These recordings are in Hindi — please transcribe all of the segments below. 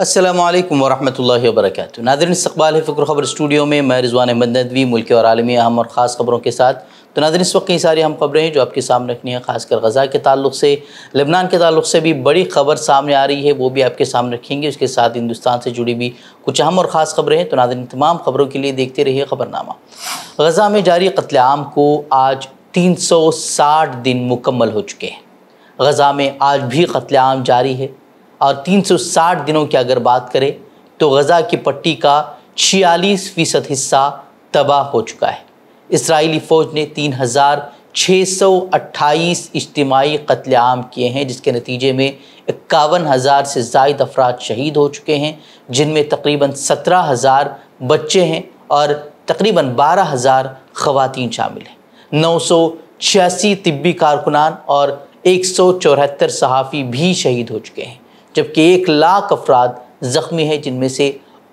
असलम वरहमल वर्क नादर इस्तबाल फ़िक्र ख़बर स्टूडियो में मैं रिजवान अहमद नदवी मुल्क और आलमी अहम और ख़ास ख़बरों के साथ तो नादर इस वक्त कई सारी अहम खबरें हैं जो आपके सामने रखनी है खासकर गज़ा के ताल्लुक से लेबनान के तल्ल से भी बड़ी खबर सामने आ रही है वो भी आपके सामने रखेंगे उसके साथ हिंदुस्तान से जुड़ी भी कुछ अहम और ख़ास खबरें हैं तो नादर तमाम खबरों के लिए देखते रहिए खबरनामा गज़ा में जारी कत्लेआम को आज तीन सौ साठ दिन मुकम्मल हो चुके हैं गज़ा में आज भी कत्लेआम जारी है और 360 दिनों की अगर बात करें तो गज़ा की पट्टी का छियालीस फ़ीसद हिस्सा तबाह हो चुका है इसराइली फ़ौज ने तीन हज़ार छः सौ अट्ठाईस इज्तमाही कत्लेआम किए हैं जिसके नतीजे में इक्यावन हज़ार से जायद अफराद शहीद हो चुके हैं जिनमें तकरीबन सत्रह हज़ार बच्चे हैं और तकरीबन बारह हज़ार ख़वान शामिल हैं नौ सौ छियासी तबी कारकुनान और एक सौ चौहत्तर सहाफ़ी भी शहीद हो चुके हैं जबकि एक लाख अफराद ज़ख्मी हैं जिनमें से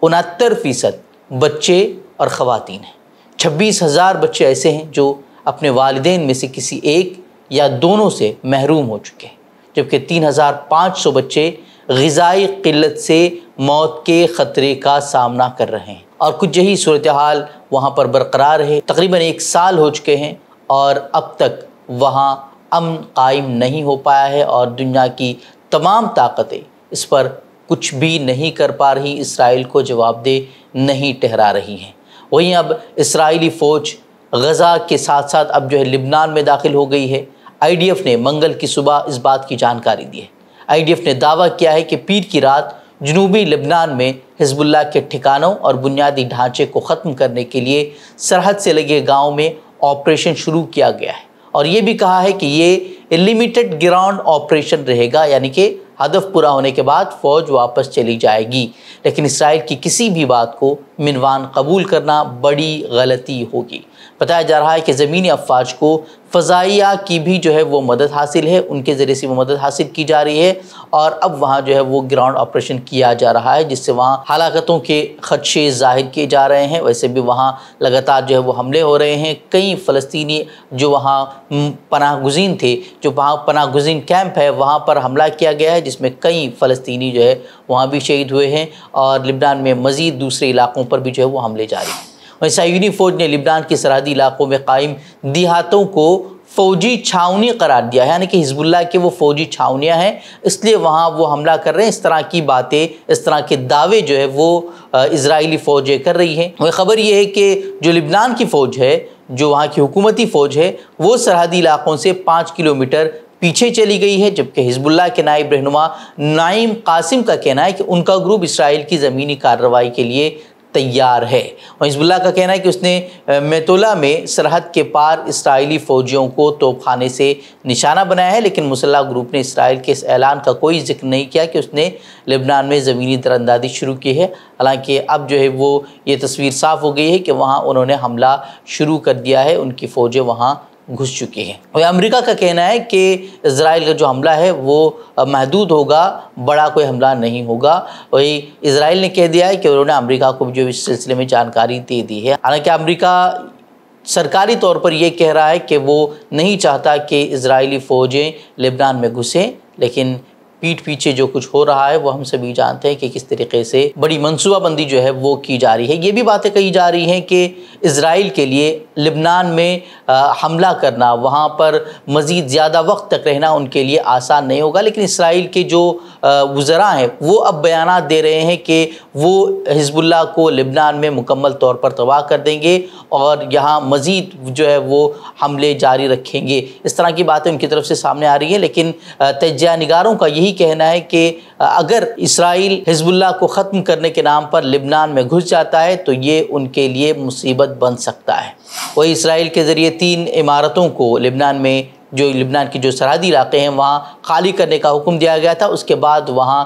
उनहत्तर फ़ीसद बच्चे और ख़वान हैं छब्बीस हज़ार बच्चे ऐसे हैं जो अपने वालदे में से किसी एक या दोनों से महरूम हो चुके हैं जबकि तीन हज़ार पाँच सौ बच्चे गजाई क़िलत से मौत के ख़तरे का सामना कर रहे हैं और कुछ यही सूरत हाल वहाँ पर बरकरार है तकरीबन एक साल हो चुके हैं और अब तक वहाँ अमन कायम नहीं हो पाया है और दुनिया की तमाम ताकतें इस पर कुछ भी नहीं कर पा रही इसराइल को जवाबदेह नहीं ठहरा रही हैं वहीं अब इसराइली फ़ौज गज़ा के साथ साथ अब जो है लिबनान में दाखिल हो गई है आईडीएफ ने मंगल की सुबह इस बात की जानकारी दी है आईडीएफ ने दावा किया है कि पीर की रात जनूबी लिबनान में हिजबुल्ला के ठिकानों और बुनियादी ढांचे को ख़त्म करने के लिए सरहद से लगे गाँव में ऑपरेशन शुरू किया गया है और ये भी कहा है कि ये लिमिटेड ग्राउंड ऑपरेशन रहेगा यानी कि हदफ पूरा होने के बाद फ़ौज वापस चली जाएगी लेकिन इसराइल की किसी भी बात को मिनवान कबूल करना बड़ी गलती होगी बताया जा रहा है कि ज़मीनी अफवाज को फ़जाइया की भी जो है वो मदद हासिल है उनके ज़रिए से वो मदद हासिल की जा रही है और अब वहाँ जो है वो ग्राउंड ऑपरेशन किया जा रहा है जिससे वहाँ हलाकतों के खदशे जाहिर किए जा रहे हैं वैसे भी वहाँ लगातार जो है वो हमले हो रहे हैं कई फ़लस्तनी जो वहाँ पनाह गुजीन थे जो वहाँ पनाह गुजीन कैंप है वहाँ पर हमला किया गया है जिस जिसमें कई फ़लस्तनी जो है वहाँ भी शहीद हुए हैं और लिबनान में मज़ीद दूसरे इलाकों पर भी जो है वो हमले जारी हैं वहीं सयूनी फ़ौज ने लिबनान के सरहदी इलाकों में कायम देहातों को फ़ौजी छावनी करार दिया है यानी कि हिजबुल्ला के वो फ़ौजी छावनियाँ हैं इसलिए वहाँ वो हमला कर रहे हैं इस तरह की बातें इस तरह के दावे जो है वो इसराइली फ़ौजें कर रही हैं वही ख़बर ये है कि जो लिबनान की फ़ौज है जो वहाँ की हुकूमती फ़ौज है वो सरहदी इलाकों से पाँच किलोमीटर पीछे चली गई है जबकि हिजबुल्ला के नायब रहनुमा नाइम कासिम का कहना है कि उनका ग्रुप इसराइल की ज़मीनी कार्रवाई के लिए तैयार है और हिजबुल्ला का कहना है कि उसने मेतोला में सरहद के पार इसराइली फ़ौजियों को तोपखाने से निशाना बनाया है लेकिन मुसल्ला ग्रुप ने इसराइल के इस ऐलान का कोई जिक्र नहीं किया कि उसने लेबनान में ज़मीनी दरअंदाजी शुरू की है हालांकि अब जो है वो ये तस्वीर साफ़ हो गई है कि वहाँ उन्होंने हमला शुरू कर दिया है उनकी फ़ौजें वहाँ घुस चुकी है और अमेरिका का कहना है कि इसराइल का जो हमला है वो महदूद होगा बड़ा कोई हमला नहीं होगा वही इसराइल ने कह दिया है कि उन्होंने अमेरिका को जो इस सिलसिले में जानकारी दे दी है हालांकि अमेरिका सरकारी तौर पर यह कह रहा है कि वो नहीं चाहता कि इसराइली फ़ौजें लेबनान में घुसें लेकिन पीठ पीछे जो कुछ हो रहा है वो हम सभी जानते हैं कि किस तरीके से बड़ी मनसूबाबंदी जो है वो की जा रही है ये भी बातें कही जा रही हैं कि इसराइल के लिए लिबनान में आ, हमला करना वहाँ पर मज़ीद ज़्यादा वक्त तक रहना उनके लिए आसान नहीं होगा लेकिन इसराइल के जो वज़रा हैं वो अब बयान दे रहे हैं कि वो हिजबुल्ला को लिबनान में मुकम्मल तौर पर तबाह कर देंगे और यहाँ मज़ीद जो है वो हमले जारी रखेंगे इस तरह की बातें उनकी तरफ से सामने आ रही हैं लेकिन तजिया निगारों का यही कहना है कि अगर इसराइल हिजबुल्ला को ख़त्म करने के नाम पर लिबनान में घुस जाता है तो ये उनके लिए मुसीबत बन सकता है वही इसराइल के ज़रिए तीन इमारतों को लिबनान में जो लिबनान के जो सरहदी इलाके हैं वहाँ खाली करने का हुक्म दिया गया था उसके बाद वहाँ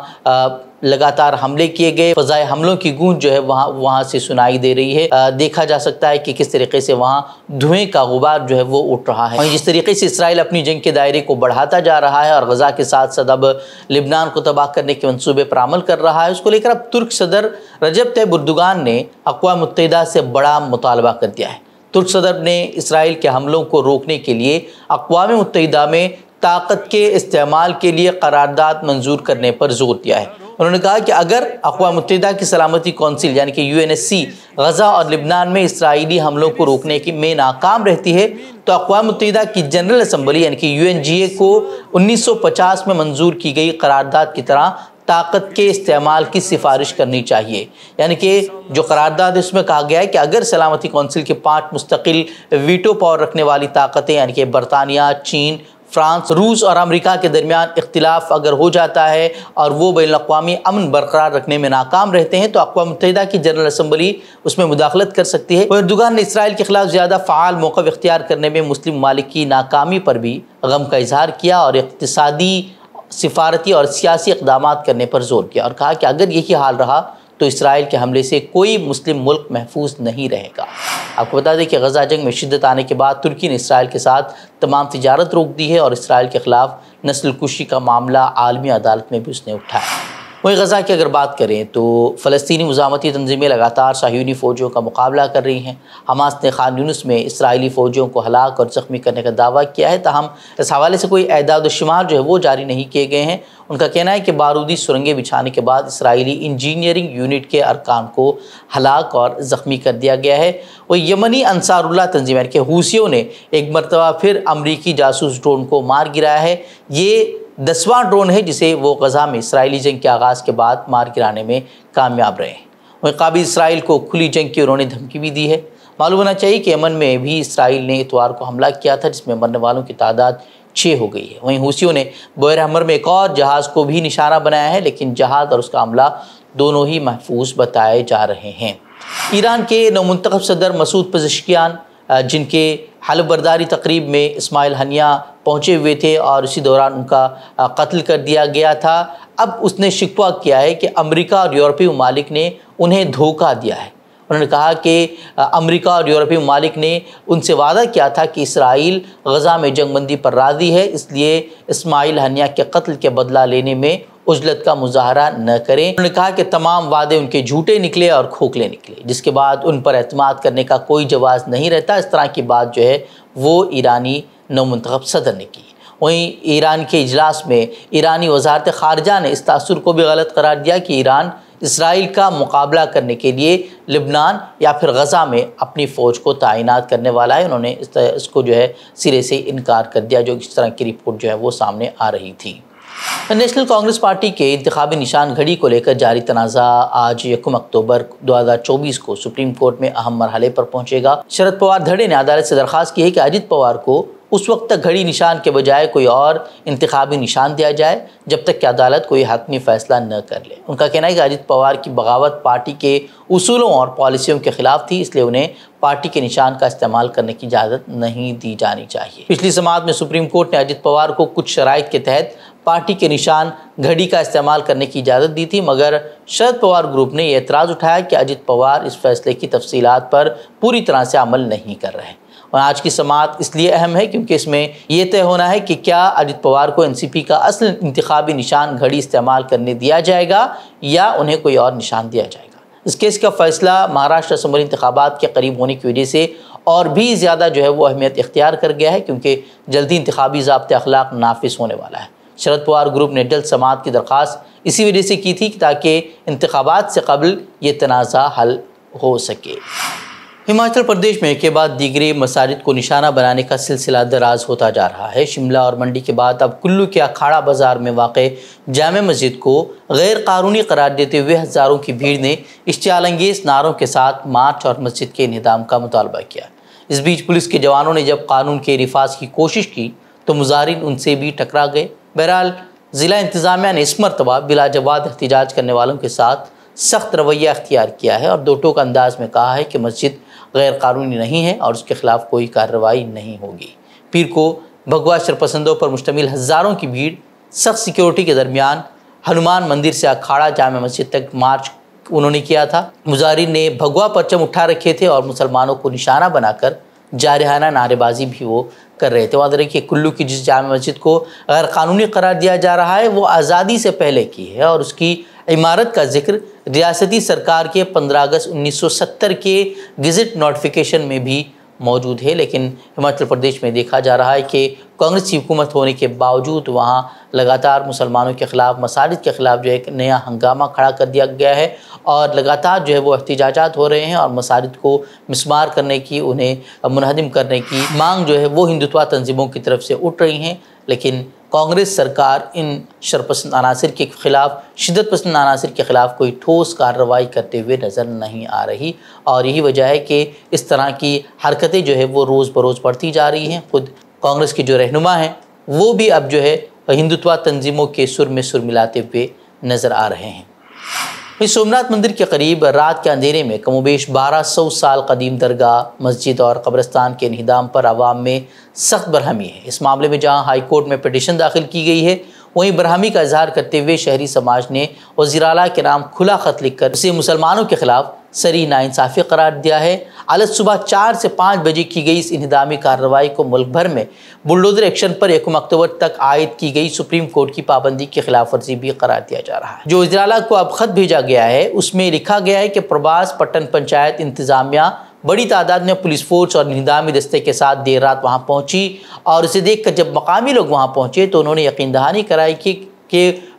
लगातार हमले किए गए फजाए हमलों की गूंज जो है वहाँ वहाँ से सुनाई दे रही है आ, देखा जा सकता है कि किस तरीके से वहाँ धुएं का गुबार जो है वो उठ रहा है जिस तरीके से इसराइल अपनी जंग के दायरे को बढ़ाता जा रहा है और गजा के साथ साथ अब लिबनान को तबाह करने के मनसूबे पर अमल कर रहा है उसको लेकर अब तुर्क सदर रजब तय बुर्दुगान ने अकवा मुतदा से बड़ा मुतालबा कर दिया है तुर्क सदर ने इसराइल के हमलों को रोकने के लिए अकवा मुतहदा में ताकत के इस्तेमाल के लिए करारदाद मंजूर करने पर जोर दिया है उन्होंने कहा कि अगर अकवा मुतहदा की सलामती कौंसिल यानी कि U N S C Gaza और लिबनान में इसराइली हमलों को रोकने की में नाकाम रहती है तो अकवा मुतहदा की जनरल असम्बली यानी कि यू एन जी ए को उन्नीस सौ पचास में मंजूर की गई करारदाद की तरह ताकत के इस्तेमाल की सिफारिश करनी चाहिए यानी कि जो करारदाद इसमें कहा गया है कि अगर सलामती कौंसिल के पाँच मुस्तकिल वीटो पावर रखने वाली ताकतें यानी कि बरतानिया चीन फ्रांस रूस और अमेरिका के दरमियान इख्तलाफ अगर हो जाता है और वो बैन अवी अमन बरकरार रखने में नाकाम रहते हैं तो अकवा मुतहदा की जनरल असम्बली उसमें मुदाखलत कर सकती है उर्दगान ने इसराइल के खिलाफ ज़्यादा फ़ाल मौक़ इख्तियार करने में मुस्लिम मालिक की नाकामी पर भी गम का इजहार किया और इकतदी सिफारती और सियासी इकदाम करने पर जोर किया और कहा कि अगर यही हाल रहा तो इसराइल के हमले से कोई मुस्लिम मुल्क महफूज नहीं रहेगा आपको बता दें कि गजा जंग में शिद्दत आने के बाद तुर्की ने इसराइल के साथ तमाम तजारत रोक दी है और इसराइल के ख़िलाफ़ नस्ल कुशी का मामला आलमी अदालत में भी उसने उठाया वहीं गज़ा की अगर बात करें तो फ़लस्तनी मजामती तनजीमें लगातार शाहूनी फ़ौजियों का मुकाबला कर रही हैं हमास ने खान यूनस में इसराइली फ़ौजियों को हलाक और ज़ख्मी करने का दावा किया है तहम इस हवाले से कोई अहदादोशुमार जो है वो जारी नहीं किए गए हैं उनका कहना है कि बारूदी सुरंगें बिछाने के बाद इसराइली इंजीनियरिंग यूनिट के अरकान को हलाक और ज़ख्मी कर दिया गया है वह यमनी अनसारुल्ला तंजीमैन के हूसीियों ने एक मरतबा फिर अमरीकी जासूस ड्रोन को मार गिराया है ये दसवां ड्रोन है जिसे वो गज़ा में इसराइली जंग के आगाज़ के बाद मार गिराने में कामयाब रहे वहीं काबिल इसराइल को खुली जंग की उन्होंने धमकी भी दी है मालूम होना चाहिए कि यमन में भी इसराइल ने इतवार को हमला किया था जिसमें मरने वालों की तादाद छः हो गई है वहीं हूसियों ने बोरहमर में एक और जहाज़ को भी निशाना बनाया है लेकिन जहाज़ और उसका हमला दोनों ही महफूज बताए जा रहे हैं ईरान के नौमंतखब सदर मसूद पजशियान जिनके हलबरदारी तकरीब में इसमाइल हनिया पहुँचे हुए थे और उसी दौरान उनका कत्ल कर दिया गया था अब उसने शिकवा किया है कि अमेरिका और यूरोपीय ममालिक ने उन्हें धोखा दिया है उन्होंने कहा कि अमेरिका और यूरोपीय ममालिक ने उनसे वादा किया था कि इसराइल गज़ा में जंगबंदी पर राजी है इसलिए इस्माइल हनिया के कत्ल के बदला लेने में उजलत का मुजाहरा न करें उन्होंने कहा कि तमाम वादे उनके झूठे निकले और खोखले निकले जिसके बाद उन पर अतमाद करने का कोई जवाब नहीं रहता इस तरह की बात जो है वो ईरानी मंतब सदर ने की वहीं ईरान के इजलास में ईरानी वजारत खारजा ने इस तसर को भी गलत करार दिया कि ईरान इसराइल का मुकाबला करने के लिए लिबनान या फिर गज़ा में अपनी फ़ौज को तैनात करने वाला है उन्होंने इस इसको जो है सिरे से इनकार कर दिया जो इस तरह की रिपोर्ट जो है वो सामने आ रही थी नेशनल कांग्रेस पार्टी के इंतबी निशान घड़ी को लेकर जारी तनाज़ा आज यकम अक्टूबर 2024 को सुप्रीम कोर्ट में अहम मरहले पर पहुंचेगा शरद पवार धड़े ने अदालत से दरख्वास्त की है कि अजित पवार को उस वक्त तक घड़ी निशान के बजाय कोई और इंतबी निशान दिया जाए जब तक कि अदालत कोई हतमी फ़ैसला न कर ले उनका कहना है कि अजित पवार की बगावत पार्टी के असूलों और पॉलिसियों के ख़िलाफ़ थी इसलिए उन्हें पार्टी के निशान का इस्तेमाल करने की इजाज़त नहीं दी जानी चाहिए पिछली समाज में सुप्रीम कोर्ट ने अजित पवार को कुछ शराइ के तहत पार्टी के निशान घड़ी का इस्तेमाल करने की इजाज़त दी थी मगर शरद पवार ग्रुप ने यह एतराज़ उठाया कि अजित पवार इस फैसले की तफसीत पर पूरी तरह से अमल नहीं कर रहे और आज की समात इसलिए अहम है क्योंकि इसमें यह तय होना है कि क्या अजित पवार को एनसीपी का असल इंतबी निशान घड़ी इस्तेमाल करने दिया जाएगा या उन्हें कोई और निशान दिया जाएगा इस केस का फैसला महाराष्ट्र असम्बली इंतबात के करीब होने की वजह से और भी ज़्यादा जो है वो अहमियत इख्तियार कर गया है क्योंकि जल्दी इंतबी जबत अखलाक नाफिस होने वाला है शरद पवार ग्रुप ने जल्द समात की दरख्वास इसी वजह से की थी ताकि इंतबात से कबल ये तनाज़ा हल हो सके हिमाचल प्रदेश में के बाद दीगरे मसाजिद को निशाना बनाने का सिलसिला दराज होता जा रहा है शिमला और मंडी के बाद अब कुल्लू के अखाड़ा बाज़ार में वाक़ जाम मस्जिद को गैर कानूनी करार देते हुए हज़ारों की भीड़ ने इश्तियालंगेज नारों के साथ मार्च और मस्जिद के निदाम का मुतालबा किया इस बीच पुलिस के जवानों ने जब कानून के रिफाज की कोशिश की तो मुजाहन उनसे भी टकरा गए बहरहाल ज़िला इंतज़ामिया ने इस मरतबा बिलाजवाद एहतजाज करने वालों के साथ सख्त रवैया अख्तियार किया है और दो टोक अंदाज में कहा है कि मस्जिद गैर कानूनी नहीं है और उसके ख़िलाफ़ कोई कार्रवाई नहीं होगी पीर को भगवा शरपसंदों पर मुश्तमिल हज़ारों की भीड़ सख्त सिक्योरिटी के दरमियान हनुमान मंदिर से अखाड़ा जाम मस्जिद तक मार्च उन्होंने किया था मुजारी ने भगवा परचम उठा रखे थे और मुसलमानों को निशाना बनाकर जारहाना नारेबाजी भी वो कर रहे थे वहाँ कि कुल्लू की जिस जाम मस्जिद को गैर कानूनी करार दिया जा रहा है वो आज़ादी से पहले की है और उसकी इमारत का जिक्र रियासती सरकार के 15 अगस्त 1970 के गज़ट नोटिफिकेशन में भी मौजूद है लेकिन हिमाचल प्रदेश में देखा जा रहा है कि कांग्रेस की हुकूमत होने के बावजूद वहाँ लगातार मुसलमानों के ख़िलाफ़ मसाजिद के ख़िलाफ़ जो है एक नया हंगामा खड़ा कर दिया गया है और लगातार जो है वो एहतजाजात हो रहे हैं और मसाजिद को मिसमार करने की उन्हें मुनहदम करने की मांग जो है वो हिंदुत्वा तनजीमों की तरफ से उठ रही हैं लेकिन कांग्रेस सरकार इन शरपसंद अनासर के खिलाफ शिदत पसंद अनासर के खिलाफ कोई ठोस कार्रवाई करते हुए नज़र नहीं आ रही और यही वजह है कि इस तरह की हरकतें जो है वो रोज़ बरोज़ बढ़ती जा रही हैं खुद कांग्रेस के जो रहनुमा हैं वो भी अब जो है हिंदुत्वा तंजीमों के सुर में सुर मिलाते हुए नज़र आ रहे हैं वहीं सोमनाथ मंदिर के करीब रात के अंधेरे में कमोबेश 1200 साल कदीम दरगाह मस्जिद और कब्रस्तान के इनदाम पर आवाम में सख्त बरहमी है इस मामले में जहां हाई कोर्ट में पटिशन दाखिल की गई है वहीं बरहमी का इजहार करते हुए शहरी समाज ने वजीराला के नाम खुला खत लिखकर उसे मुसलमानों के खिलाफ सरी नासाफी करार दिया है अलग सुबह चार से पाँच बजे की गई इस इनदामी कार्रवाई को मुल्क भर में बुलडोज़र एक्शन पर एक अक्टूबर तक आयद की गई सुप्रीम कोर्ट की पाबंदी की खिलाफ वर्जी भी करार दिया जा रहा है जो इजराला को अब खत भेजा गया है उसमें लिखा गया है कि प्रवास पट्टन पंचायत इंतज़ामिया बड़ी तादाद में पुलिस फोर्स और निदामी दस्ते के साथ देर रात वहाँ पहुँची और इसे देख कर जब मकामी लोग वहाँ पहुँचे तो उन्होंने यकीन दहानी कराई कि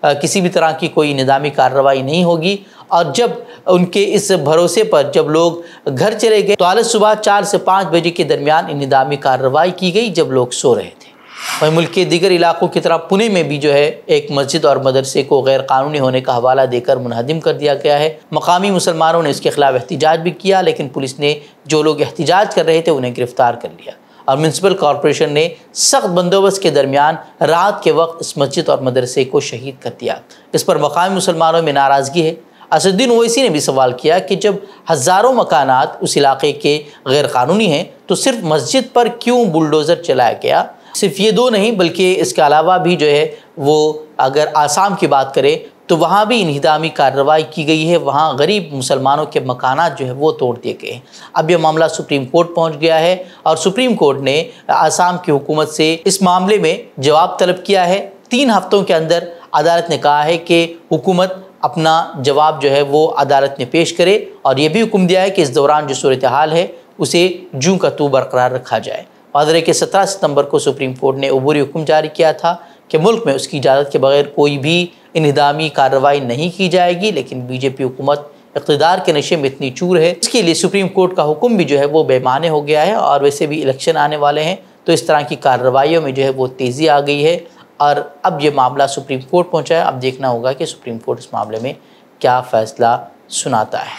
किसी भी तरह की कोई निदामी कार्रवाई नहीं होगी और जब उनके इस भरोसे पर जब लोग घर चले गए तो आज सुबह चार से पाँच बजे के दरमियान इनदामी कार्रवाई की गई जब लोग सो रहे थे वहीं मुल्क के दीगर इलाकों की तरह पुणे में भी जो है एक मस्जिद और मदरसे को गैर कानूनी होने का हवाला देकर मुनहदम कर दिया गया है मकामी मुसलमानों ने इसके खिलाफ एहतजाज भी किया लेकिन पुलिस ने जो लोग एहतजाज कर रहे थे उन्हें गिरफ्तार कर लिया और म्यूनसिपल कॉरपोरेशन ने सख्त बंदोबस्त के दरमियान रात के वक्त इस मस्जिद और मदरसे को शहीद कर दिया इस पर मकामी मुसलमानों में नाराज़गी है असद्दीन ओवैसी ने भी सवाल किया कि जब हज़ारों मकानात उस इलाके के गैरकानूनी हैं तो सिर्फ मस्जिद पर क्यों बुलडोज़र चलाया गया सिर्फ ये दो नहीं बल्कि इसके अलावा भी जो है वो अगर आसाम की बात करें तो वहाँ भी इनहदामी कार्रवाई की गई है वहाँ गरीब मुसलमानों के मकान जो है वो तोड़ दिए गए हैं अब यह मामला सुप्रीम कोर्ट पहुँच गया है और सुप्रीम कोर्ट ने आसाम की हुकूमत से इस मामले में जवाब तलब किया है तीन हफ्तों के अंदर अदालत ने कहा है कि हुकूमत अपना जवाब जो है वो अदालत में पेश करे और ये भी हुक्म दिया है कि इस दौरान जो सूरत हाल है उसे जू का तू बरकरार रखा जाए वादरे के सत्रह सितम्बर को सुप्रीम कोर्ट ने अबूरी हुक्म जारी किया था कि मुल्क में उसकी इजाज़त के बगैर कोई भी इनहदामी कार्रवाई नहीं की जाएगी लेकिन बीजेपी हुकूमत इकतदार के नशे में इतनी चूर है इसके लिए सुप्रीम कोर्ट का हुक्म भी जो है वो बेमाने हो गया है और वैसे भी इलेक्शन आने वाले हैं तो इस तरह की कार्रवाइयों में जो है वो तेज़ी आ गई है और अब ये मामला सुप्रीम कोर्ट पहुंचा है अब देखना होगा कि सुप्रीम कोर्ट इस मामले में क्या फ़ैसला सुनाता है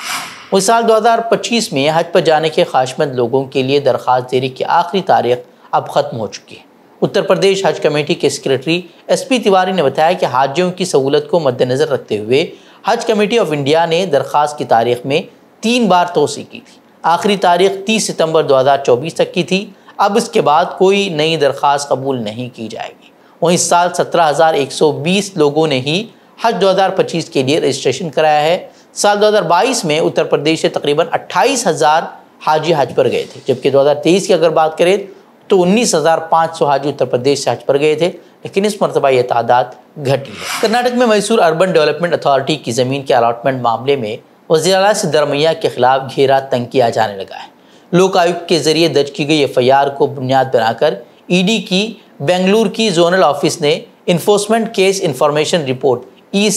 उस साल 2025 में हज पर जाने के ख्वाहिशमंद लोगों के लिए दरख्वास्त देने की आखिरी तारीख अब ख़त्म हो चुकी है उत्तर प्रदेश हज कमेटी के सेक्रेटरी एस पी तिवारी ने बताया कि हाजियों की सहूलत को मद्देनज़र रखते हुए हज कमेटी ऑफ इंडिया ने दरख्वास्त की तारीख में तीन बार तोसी की थी आखिरी तारीख 30 सितंबर 2024 तक की थी अब इसके बाद कोई नई दरख्वास्त कबूल नहीं की जाएगी वहीं इस साल 17,120 लोगों ने ही हज 2025 के लिए रजिस्ट्रेशन कराया है साल 2022 में उत्तर प्रदेश से तकरीबन 28,000 हाजी हज पर गए थे जबकि 2023 की अगर बात करें तो 19,500 हाजी उत्तर प्रदेश से हज पर गए थे लेकिन इस मरतबा यह तादाद घटी है कर्नाटक में मैसूर अर्बन डेवलपमेंट अथॉरिटी की ज़मीन के अलाटमेंट मामले में वजी अला सिद्धरमैया के खिलाफ घेरा तंग किया जाने लगा है लोक आयुक्त के जरिए दर्ज की गई एफ को बुनियाद बनाकर ईडी की बेंगलुरु की जोनल ऑफिस ने enforcement case information report E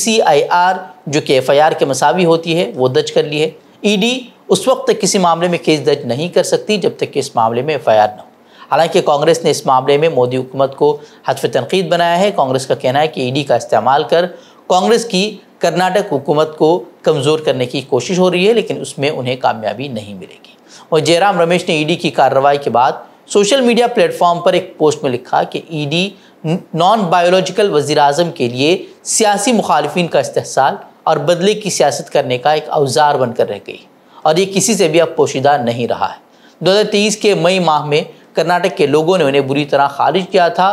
जो कि एफ के मसावी होती है वो दर्ज कर ली है ई e उस वक्त तक किसी मामले में केस दर्ज नहीं कर सकती जब तक कि इस मामले में एफ आई ना हो हालांकि कांग्रेस ने इस मामले में मोदी हुकूमत को हदफ तनकीद बनाया है कांग्रेस का कहना है कि ईडी e का इस्तेमाल कर कांग्रेस की कर्नाटक हुकूमत को कमज़ोर करने की कोशिश हो रही है लेकिन उसमें उन्हें कामयाबी नहीं मिलेगी और जयराम रमेश ने ईडी e की कार्रवाई के बाद सोशल मीडिया प्लेटफॉर्म पर एक पोस्ट में लिखा कि ईडी नॉन बायोलॉजिकल वजीर अजम के लिए सियासी मुखालफन का इस्तेसाल और बदले की सियासत करने का एक अवजार बनकर रह गई और ये किसी से भी अब पोशीदा नहीं रहा है तेईस के मई माह में कर्नाटक के लोगों ने उन्हें बुरी तरह खारिज किया था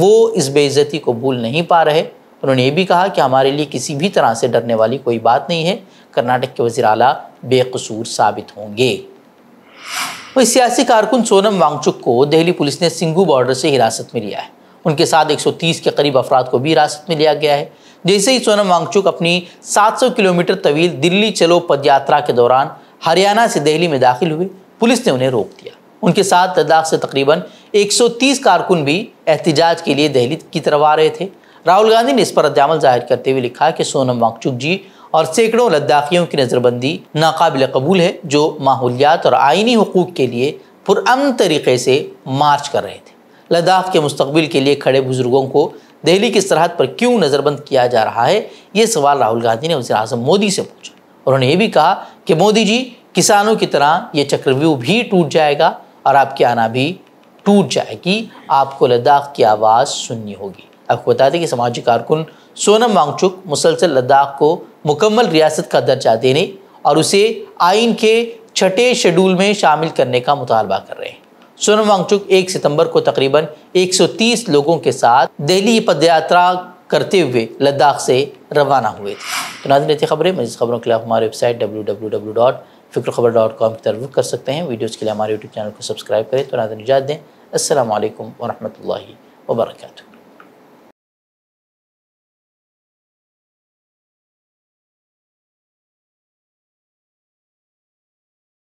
वो इस बेइज्जती को भूल नहीं पा रहे उन्होंने ये भी कहा कि हमारे लिए किसी भी तरह से डरने वाली कोई बात नहीं है कर्नाटक के वजी अला बेकसूर साबित होंगे वही सियासी कारकुन सोनम वांगचुक को दिल्ली पुलिस ने सिंगू बॉर्डर से हिरासत में लिया है उनके साथ 130 के करीब अफराद को भी हिरासत में लिया गया है जैसे ही सोनम वांगचुक अपनी 700 किलोमीटर तवील दिल्ली चलो पदयात्रा के दौरान हरियाणा से दिल्ली में दाखिल हुए पुलिस ने उन्हें रोक दिया उनके साथ लद्दाख से तकरीबन 130 कारकुन भी एहतजाज के लिए दहली की तरफ आ रहे थे राहुल गांधी ने इस पर रद्दामल जाहिर करते हुए लिखा कि सोनम वांगचुक जी और सैकड़ों लद्दाखियों की नज़रबंदी नाकबिल कबूल है जो माहौलियात और आइनी हकूक़ के लिए पुरम तरीके से मार्च कर रहे थे लद्दाख के मुस्तबिल के लिए खड़े बुज़ुर्गों को दिल्ली की सरहद पर क्यों नज़रबंद किया जा रहा है ये सवाल राहुल गांधी ने वजी अजम मोदी से पूछा उन्होंने ये भी कहा कि मोदी जी किसानों की तरह ये चक्रव्यूह भी टूट जाएगा और आपकी आना भी टूट जाएगी आपको लद्दाख की आवाज़ सुननी होगी आपको बता दें कि समाजी कारकुन सोनम वांगचुक मुसलसल लद्दाख को मुकम्मल रियासत का दर्जा देने और उसे आइन के छठे शेड्यूल में शामिल करने का मुतालबा कर रहे हैं सोनम वांगचुक एक सितंबर को तकरीबन 130 लोगों के साथ दिल्ली पद यात्रा करते हुए लद्दाख से रवाना हुए थे तो नाजन थी खबरें मजीद खबरों के लिए हमारे website W W W dot फिक्र खबर डॉट कॉम की तरफ कर सकते हैं वीडियोज़ के लिए हमारे यूट्यूब चैनल को सब्सक्राइब करें तो नाजन इजाज़त दें असल वरहमल वर्का